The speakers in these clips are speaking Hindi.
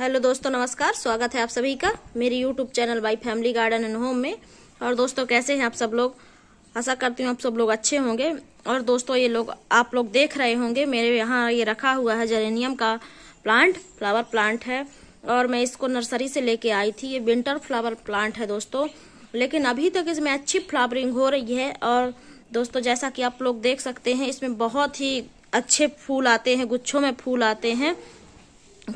हेलो दोस्तों नमस्कार स्वागत है आप सभी का मेरी YouTube channel by family garden and home में और दोस्तों कैसे हैं आप सब लोग आशा करती हूँ आप सब लोग अच्छे होंगे और दोस्तों ये लोग आप लोग देख रहे होंगे मेरे यहाँ ये रखा हुआ है जेरेनियम का प्लांट फ्लावर प्लांट है और मैं इसको नर्सरी से लेके आई थी ये विंटर फ्लावर प्लांट है दोस्तों लेकिन अभी तक इसमें अच्छी फ्लावरिंग हो रही है और दोस्तों जैसा कि आप लोग देख सकते हैं इसमें बहुत ही अच्छे फूल आते हैं गुच्छों में फूल आते हैं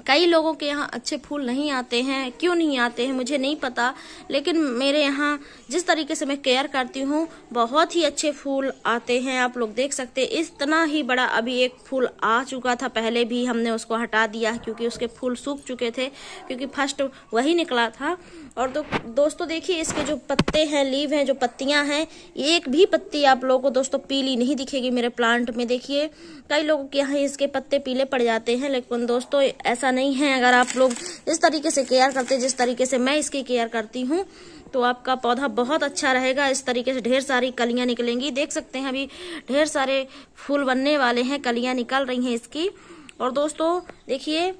कई लोगों के यहाँ अच्छे फूल नहीं आते हैं क्यों नहीं आते हैं मुझे नहीं पता लेकिन मेरे यहाँ जिस तरीके से मैं केयर करती हूँ बहुत ही अच्छे फूल आते हैं आप लोग देख सकते हैं इतना ही बड़ा अभी एक फूल आ चुका था पहले भी हमने उसको हटा दिया क्योंकि उसके फूल सूख चुके थे क्योंकि फर्स्ट वही निकला था और तो दोस्तों देखिए इसके जो पत्ते हैं लीव हैं जो पत्तियाँ हैं एक भी पत्ती आप लोगों को दोस्तों पीली नहीं दिखेगी मेरे प्लांट में देखिए कई लोगों के यहाँ इसके पत्ते पीले पड़ जाते हैं लेकिन दोस्तों ऐसा ऐसा नहीं है अगर आप लोग इस तरीके से केयर करते जिस तरीके से मैं इसकी केयर करती हूँ तो आपका पौधा बहुत अच्छा रहेगा इस तरीके से ढेर सारी कलियां निकलेंगी देख सकते हैं अभी ढेर सारे फूल बनने वाले हैं कलियां निकल रही हैं इसकी और दोस्तों देखिए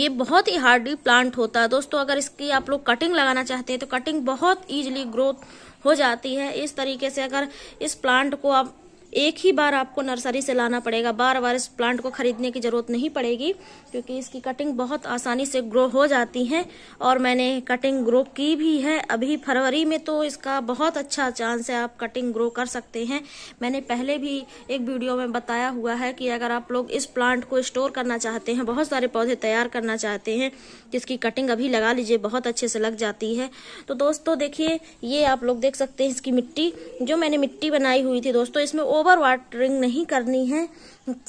ये बहुत ही हार्डली प्लांट होता है दोस्तों अगर इसकी आप लोग कटिंग लगाना चाहते हैं तो कटिंग बहुत ईजिली ग्रोथ हो जाती है इस तरीके से अगर इस प्लांट को आप एक ही बार आपको नर्सरी से लाना पड़ेगा बार बार इस प्लांट को खरीदने की ज़रूरत नहीं पड़ेगी क्योंकि इसकी कटिंग बहुत आसानी से ग्रो हो जाती है और मैंने कटिंग ग्रो की भी है अभी फरवरी में तो इसका बहुत अच्छा चांस है आप कटिंग ग्रो कर सकते हैं मैंने पहले भी एक वीडियो में बताया हुआ है कि अगर आप लोग इस प्लांट को स्टोर करना चाहते हैं बहुत सारे पौधे तैयार करना चाहते हैं जिसकी कटिंग अभी लगा लीजिए बहुत अच्छे से लग जाती है तो दोस्तों देखिए ये आप लोग देख सकते हैं इसकी मिट्टी जो मैंने मिट्टी बनाई हुई थी दोस्तों इसमें ओ ओवर वाटरिंग नहीं करनी है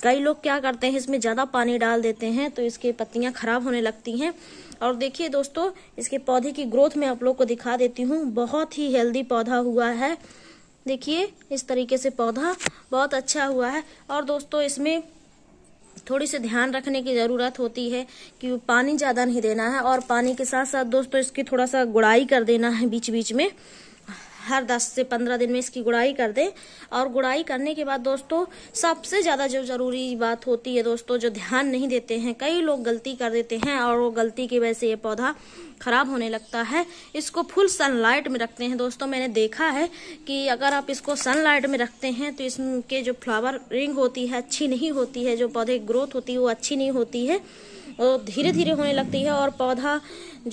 कई लोग क्या करते हैं इसमें ज़्यादा पानी डाल देते हैं तो इसकी पत्तियाँ खराब होने लगती हैं और देखिए दोस्तों इसके पौधे की ग्रोथ मैं आप लोग को दिखा देती हूँ बहुत ही हेल्दी पौधा हुआ है देखिए इस तरीके से पौधा बहुत अच्छा हुआ है और दोस्तों इसमें थोड़ी सी ध्यान रखने की ज़रूरत होती है कि पानी ज़्यादा नहीं देना है और पानी के साथ साथ दोस्तों इसकी थोड़ा सा गुड़ाई कर देना है बीच बीच में हर 10 से 15 दिन में इसकी गुड़ाई कर दें और गुड़ाई करने के बाद दोस्तों सबसे ज़्यादा जो ज़रूरी बात होती है दोस्तों जो ध्यान नहीं देते हैं कई लोग गलती कर देते हैं और वो गलती की वजह से ये पौधा ख़राब होने लगता है इसको फुल सनलाइट में रखते हैं दोस्तों मैंने देखा है कि अगर आप इसको सनलाइट में रखते हैं तो इसके जो फ्लावर रिंग होती है अच्छी नहीं होती है जो पौधे ग्रोथ होती है वो अच्छी नहीं होती है और धीरे धीरे होने लगती है और पौधा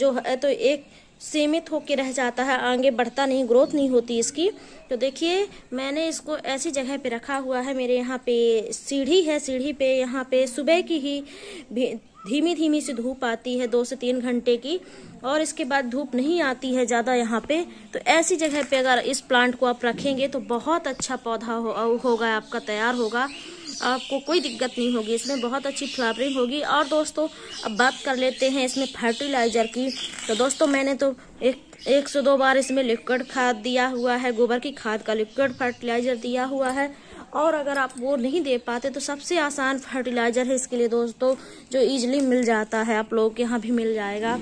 जो है तो एक सीमित होकर रह जाता है आगे बढ़ता नहीं ग्रोथ नहीं होती इसकी तो देखिए मैंने इसको ऐसी जगह पे रखा हुआ है मेरे यहाँ पे सीढ़ी है सीढ़ी पे यहाँ पे सुबह की ही धीमी धीमी सी धूप आती है दो से तीन घंटे की और इसके बाद धूप नहीं आती है ज़्यादा यहाँ पे तो ऐसी जगह पे अगर इस प्लांट को आप रखेंगे तो बहुत अच्छा पौधा हो, होगा आपका तैयार होगा आपको कोई दिक्कत नहीं होगी इसमें बहुत अच्छी फ्लावरिंग होगी और दोस्तों अब बात कर लेते हैं इसमें फर्टिलाइज़र की तो दोस्तों मैंने तो एक एक से दो बार इसमें लिक्विड खाद दिया हुआ है गोबर की खाद का लिक्विड फर्टिलाइज़र दिया हुआ है और अगर आप वो नहीं दे पाते तो सबसे आसान फर्टिलाइज़र है इसके लिए दोस्तों जो ईजिली मिल जाता है आप लोगों के यहाँ भी मिल जाएगा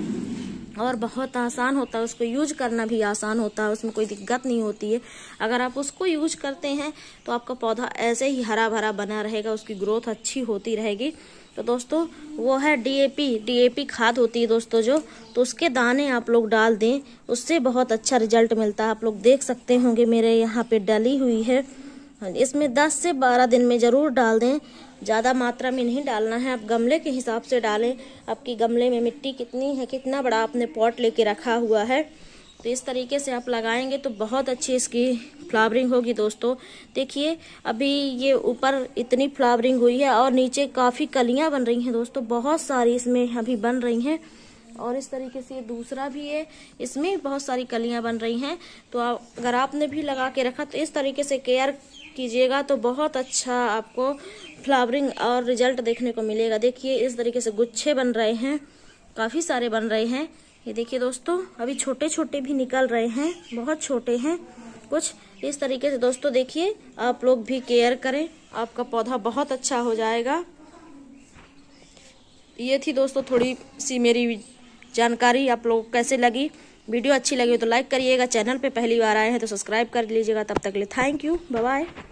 और बहुत आसान होता है उसको यूज करना भी आसान होता है उसमें कोई दिक्कत नहीं होती है अगर आप उसको यूज करते हैं तो आपका पौधा ऐसे ही हरा भरा बना रहेगा उसकी ग्रोथ अच्छी होती रहेगी तो दोस्तों वो है डीएपी डीएपी खाद होती है दोस्तों जो तो उसके दाने आप लोग डाल दें उससे बहुत अच्छा रिजल्ट मिलता है आप लोग देख सकते होंगे मेरे यहाँ पे डली हुई है हाँ जी इसमें 10 से 12 दिन में ज़रूर डाल दें ज़्यादा मात्रा में नहीं डालना है आप गमले के हिसाब से डालें आपकी गमले में मिट्टी कितनी है कितना बड़ा आपने पॉट लेके रखा हुआ है तो इस तरीके से आप लगाएंगे तो बहुत अच्छी इसकी फ्लावरिंग होगी दोस्तों देखिए अभी ये ऊपर इतनी फ्लावरिंग हुई है और नीचे काफ़ी कलियाँ बन रही हैं दोस्तों बहुत सारी इसमें अभी बन रही हैं और इस तरीके से ये दूसरा भी है इसमें बहुत सारी कलियां बन रही हैं तो आप अगर आपने भी लगा के रखा तो इस तरीके से केयर कीजिएगा तो बहुत अच्छा आपको फ्लावरिंग और रिजल्ट देखने को मिलेगा देखिए इस तरीके से गुच्छे बन रहे हैं काफ़ी सारे बन रहे हैं ये देखिए दोस्तों अभी छोटे छोटे भी निकल रहे हैं बहुत छोटे हैं कुछ इस तरीके से दोस्तों देखिए आप लोग भी केयर करें आपका पौधा बहुत अच्छा हो जाएगा ये थी दोस्तों थोड़ी सी मेरी जानकारी आप लोगों को कैसे लगी वीडियो अच्छी लगी हो तो लाइक करिएगा चैनल पे पहली बार आए हैं तो सब्सक्राइब कर लीजिएगा तब तक ले लिए थैंक यू बाय